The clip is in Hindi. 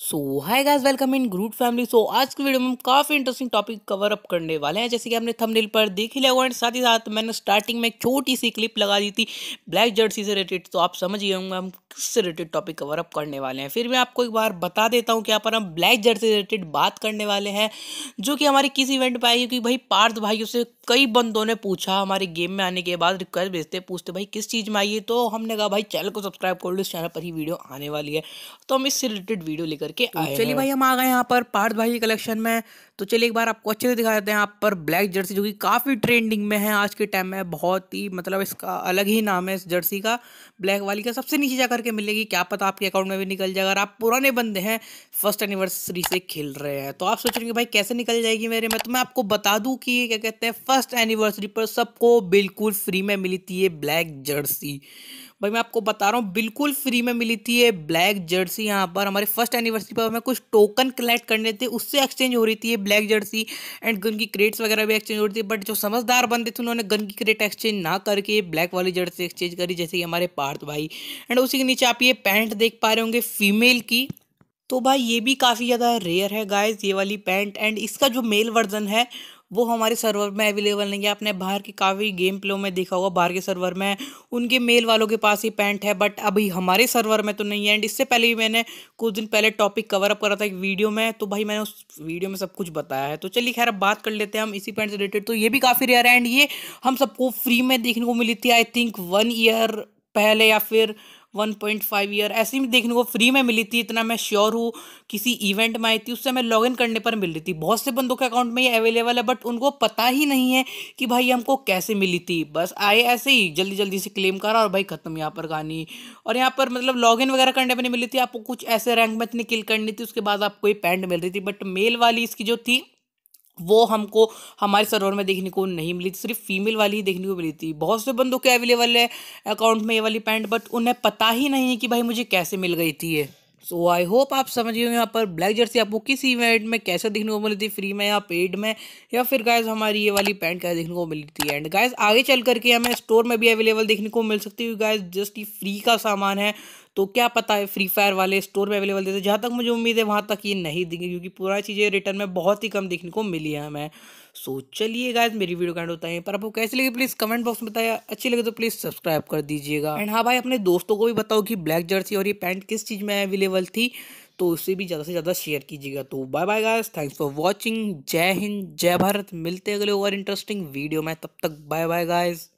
so hi guys welcome in group family so आज की वीडियो में हम काफ़ी इंटरेस्टिंग टॉपिक कवर अप करने वाले हैं जैसे कि हमने थंबनेल पर देख ही लिया हुआ एंड साथ ही साथ मैंने स्टार्टिंग में एक छोटी सी क्लिप लगा दी थी ब्लैक जर्सी से रिलेटेड तो आप समझ गए होंगे हम किससे रिलेटेड टॉपिक कवर अप करने वाले हैं फिर मैं आपको एक बार बता देता हूँ कि यहाँ पर हम ब्लैक जर्सी से रिलेटेड बात करने वाले हैं जो कि हमारे किस इवेंट पर आई क्योंकि भाई पार्थ भाइयों से कई बंदों ने पूछा हमारे गेम में आने के बाद रिक्वेस्ट भेजते पूछते भाई किस चीज़ में आइए तो हमने कहा भाई चैनल को सब्सक्राइब कर लो इस चैनल पर ही वीडियो आने वाली है तो हम इससे रिलेटेड वीडियो लेकर के तो आए चलिए भाई हम आ गए यहाँ पर पार्थ भाई के कलेक्शन में तो चलिए एक बार आपको अच्छे से दिखा देते हैं यहाँ पर ब्लैक जर्सी जो कि काफ़ी ट्रेंडिंग में है आज के टाइम में बहुत ही मतलब इसका अलग ही नाम है इस जर्सी का ब्लैक वाली का सबसे नीचे जा करके मिलेगी क्या पता आपके अकाउंट में भी निकल जाएगा अगर आप पुराने बंदे हैं फर्स्ट एनिवर्सरी से खेल रहे हैं तो आप सोच रहे भाई कैसे निकल जाएगी मेरे में तो मैं आपको बता दूँ कि क्या कहते हैं फर्स्ट फर्स्ट एनिवर्सरी पर सबको बिल्कुल फ्री में मिली थी ये ब्लैक जर्सी भाई मैं आपको बता रहा हूँ बिल्कुल फ्री में मिली थी ये ब्लैक जर्सी यहाँ पर हमारे फर्स्ट एनिवर्सरी पर हमें कुछ टोकन कलेक्ट करने थे उससे एक्सचेंज हो रही थी ये ब्लैक जर्सी एंड गन की क्रेट्स वगैरह भी एक्सचेंज हो रही थी बट जो समझदार बंदे थे उन्होंने गन की क्रेट एक्सचेंज ना करके ब्लैक वाली जर्सी एक्सचेंज करी जैसे कि हमारे पार्थ भाई एंड उसी के नीचे आप ये पैंट देख पा रहे होंगे फीमेल की तो भाई ये भी काफ़ी ज़्यादा रेयर है गाइज ये वाली पैंट एंड इसका जो मेल वर्जन है वो हमारे सर्वर में अवेलेबल नहीं है आपने बाहर के काफ़ी गेम प्ले में देखा होगा बाहर के सर्वर में उनके मेल वालों के पास ही पैंट है बट अभी हमारे सर्वर में तो नहीं है एंड इससे पहले भी मैंने कुछ दिन पहले टॉपिक कवर अप करा था एक वीडियो में तो भाई मैंने उस वीडियो में सब कुछ बताया है तो चलिए खैर अब बात कर लेते हैं हम इसी पैंट से रिलेटेड तो ये भी काफ़ी रेयर है एंड ये हम सबको फ्री में देखने को मिली थी आई थिंक वन ईयर पहले या फिर वन पॉइंट फाइव ईयर ऐसे ही देखने को फ्री में मिली थी इतना मैं श्योर हूँ किसी इवेंट में आई थी उससे मैं लॉगिन करने पर मिल रही थी बहुत से बंदों के अकाउंट में ये अवेलेबल है बट उनको पता ही नहीं है कि भाई हमको कैसे मिली थी बस आए ऐसे ही जल्दी जल्दी से क्लेम करा और भाई ख़त्म यहाँ पर गानी और यहाँ पर मतलब लॉगिन वगैरह करने पर नहीं मिली थी आपको कुछ ऐसे रैंक में इतनी किल करनी थी उसके बाद आपको ये पैंट मिल रही थी बट मेल वाली इसकी जो थी वो हमको हमारे सरोवर में देखने को नहीं मिली थी सिर्फ फीमेल वाली ही देखने को मिली थी बहुत से बंदों के अवेलेबल है अकाउंट में ये वाली पैंट बट उन्हें पता ही नहीं है कि भाई मुझे कैसे मिल गई थी ये सो आई होप आप समझिए यहाँ पर ब्लैक जर्सी आपको किस इवेंट में कैसे देखने को मिली थी फ्री में या पेड में या फिर गाइज हमारी ये वाली पैंट कैसे देखने को मिली थी एंड गाइज आगे चल करके हमें स्टोर में भी अवेलेबल देखने को मिल सकती है गाइज जस्ट ये फ्री का सामान है तो क्या पता है फ्री फायर वाले स्टोर में अवेलेबल देते जहाँ तक मुझे उम्मीद है वहाँ तक ये नहीं देंगे क्योंकि पुरानी चीज़ें रिटर्न में बहुत ही कम देखने को मिली है हमें सो चलिए गाइज मेरी वीडियो कैंड होता है पर आपको कैसे लगे प्लीज़ कमेंट बॉक्स में बताया अच्छी लगे तो प्लीज़ सब्सक्राइब कर दीजिएगा एंड हाँ भाई अपने दोस्तों को भी बताओ कि ब्लैक जर्सी और ये पैंट किस चीज़ में अवेलेबल थी तो उससे भी ज़्यादा से ज़्यादा शेयर कीजिएगा तो bye bye guys thanks for watching जय हिंद जय भारत मिलते अगले और इंटरेस्टिंग वीडियो में तब तक बाय बाय गाइस